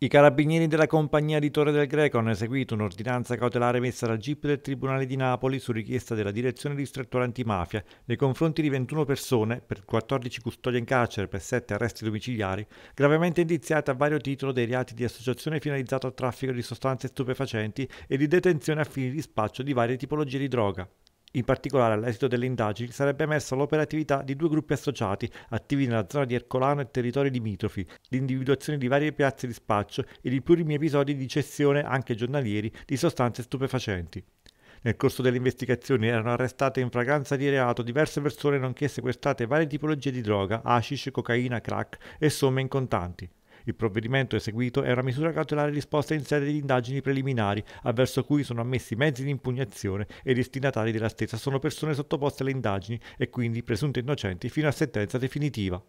I carabinieri della compagnia di Torre del Greco hanno eseguito un'ordinanza cautelare messa dal GIP del Tribunale di Napoli su richiesta della direzione distrettuale antimafia nei confronti di 21 persone, per 14 custodie in carcere e per 7 arresti domiciliari, gravemente indiziate a vario titolo dei reati di associazione finalizzata al traffico di sostanze stupefacenti e di detenzione a fini di spaccio di varie tipologie di droga. In particolare, all'esito delle indagini sarebbe emersa l'operatività di due gruppi associati attivi nella zona di Ercolano e territori limitrofi, l'individuazione di varie piazze di spaccio e di plurimi episodi di cessione, anche giornalieri, di sostanze stupefacenti. Nel corso delle investigazioni erano arrestate in fragranza di reato diverse persone nonché sequestrate varie tipologie di droga, hashish, cocaina, crack e somme in contanti. Il provvedimento eseguito è una misura cautelare disposta in sede di indagini preliminari, avverso cui sono ammessi mezzi di impugnazione e i destinatari della stessa sono persone sottoposte alle indagini e quindi presunte innocenti fino a sentenza definitiva.